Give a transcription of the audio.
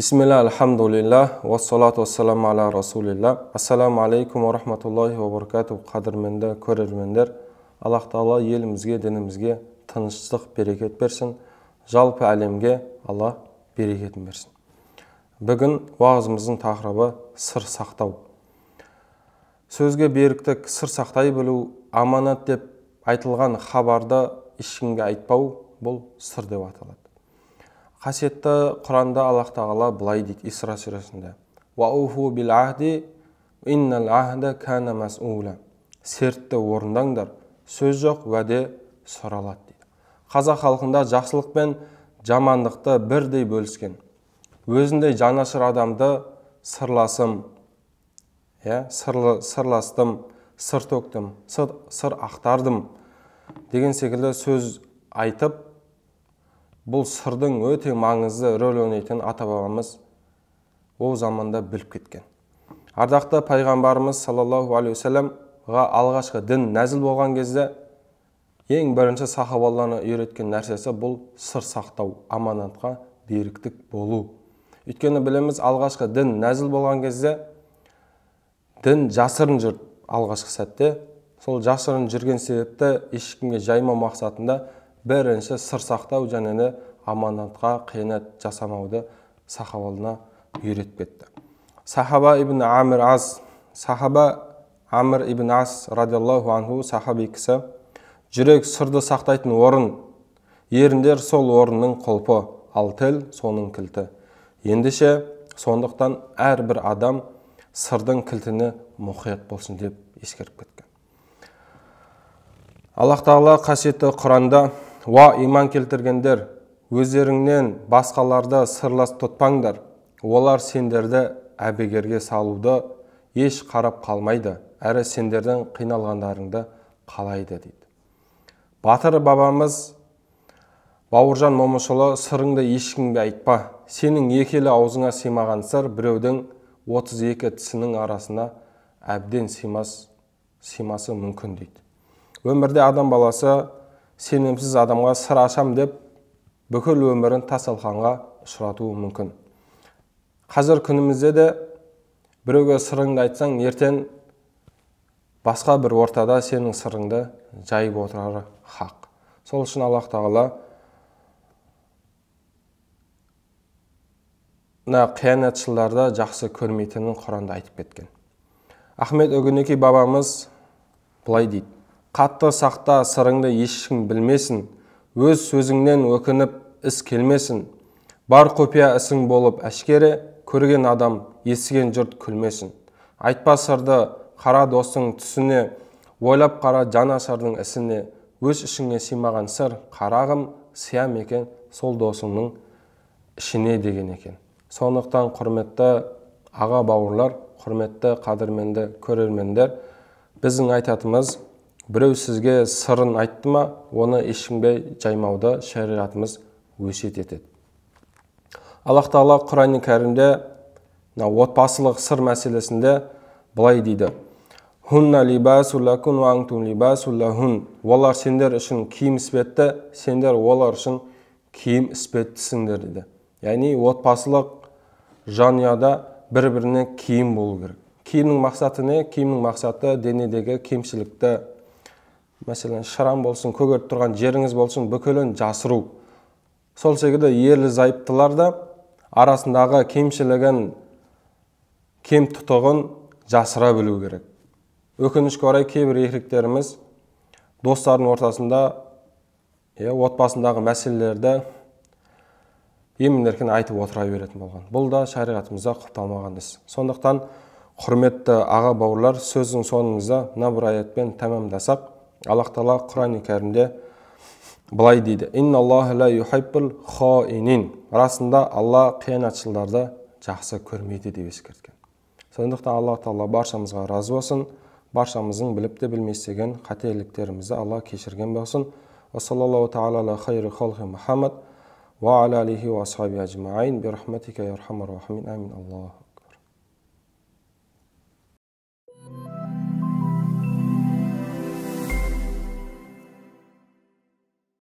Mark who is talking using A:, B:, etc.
A: бисмилля алхамдулилля уассалату уассаламу ала расулилля ассаламу алейкум ва рахматуллахи ва қадірменді көрермендер аллах тағала елімізге дінімізге тыныштық берекет берсін жалпы әлемге алла берекетін берсін бүгін уағызымыздың тақырыбы сыр сақтау сөзге беріктік сыр сақтай білу аманат деп айтылған хабарды ешкімге айтпау бұл сыр деп аталады қасиетті құранда аллах тағала былай дейді исра сүресінде сертті орындаңдар сөз жоқ уәде сұралады дейді қазақ халқында жақсылық пен жамандықты бірдей бөліскен өзіндей жанашыр адамды сырласым иә сырлы, сырластым сыр төктім сыр, сыр ақтардым деген секілді сөз айтып бұл сырдың өте маңызды рөл ойнайтынын ата бабамыз ол заманда біліп кеткен ардақты пайғамбарымыз саллаллаху алейхи уассаламға алғашқы дін нәзіл болған кезде ең бірінші сахабаларына үйреткен нәрсесі бұл сыр сақтау аманатқа беріктік болу өйткені білеміз алғашқы дін нәзіл болған кезде дін жасырын жүрді алғашқы сәтте сол жасырын жүрген себепті ешкімге жаймау мақсатында бірінші сыр сақтау және де аманатқа қиянат жасамауды сахабаларына үйретіп кетті сахаба ибн амир аз сахаба әмір ибн аз радиаллаху анху сахаби кісі жүрек сырды сақтайтын орын еріндер сол орынның құлпы ал тіл соның кілті ендеше сондықтан әрбір адам сырдың кілтіне мұқият болсын деп ескеріп кеткен аллах тағала қасиетті құранда уа иман келтіргендер өздеріңнен басқаларды сырлас тұтпаңдар олар сендерді әбегерге салуды еш қарап қалмайды әрі сендердің қиналғандарыңды қалайды дейді батыр бабамыз бауыржан момышұлы сырыңды ешкімге айтпа сенің екі аузыңа сыймаған сыр біреудің 32 тісінің арасына әбден сыймас сыймасы мүмкін дейді өмірде адам баласы сенімсіз адамға сыр ашам деп бүкіл өмірін тасалқанға ұшыратуы мүмкін қазір күнімізде де біреуге сырыңды айтсаң ертең басқа бір ортада сенің сырыңды жайып отырары хақ сол үшін аллах тағала мына қиянатшыларды жақсы көрмейтінін құранда айтып кеткен Ахмет үгінеки бабамыз былай дейді қатты сақта сырыңды ешкім білмесін өз сөзіңнен өкініп іс келмесін бар құпия ісің болып әшкере көрген адам естіген жұрт күлмесін айтпа сырды қара достың түсіне ойлап қара жанашырдың ісіне өз ішіңе сыймаған сыр қарағым сия екен сол досыңның ішіне деген екен сондықтан құрметті аға бауырлар құрметті қадірменді көрермендер біздің айтатымыз біреу сізге сырын айтты ма оны ешкімге жаймауды шариғатымыз өсиет етеді аллах тағала құрани кәрімде мына отбасылық сыр мәселесінде былай дейді олар сендер үшін киім іспетті сендер олар үшін киім іспеттісіңдер дейді яғни отбасылық жанұяда бір біріне киім болу керек киімнің мақсаты не киімнің мақсаты денедегі кемшілікті мәселен шырам болсын көгеріп тұрған жеріңіз болсын бүкілін жасыру сол секілді ерлі зайыптылар да арасындағы кемшілігін кем тұтығын жасыра білу керек өкінішке орай кейбір еркектеріміз достардың ортасында иә отбасындағы мәселелерді емін еркін айтып отыра беретін болған бұл да шариғатымызда құпталмаған іс сондықтан құрметті аға бауырлар сөздің соңымызда мына бір аятпен тәмамдасақ аллах тағала құран кәрімде былай дейді расында алла қиянатшылдарды жақсы көрмейді деп ескерткен сондықтан алла тағала баршамызға разы болсын баршамыздың біліп те білместеген қателіктерімізді алла кешірген болсын уа алихи бирахматика амин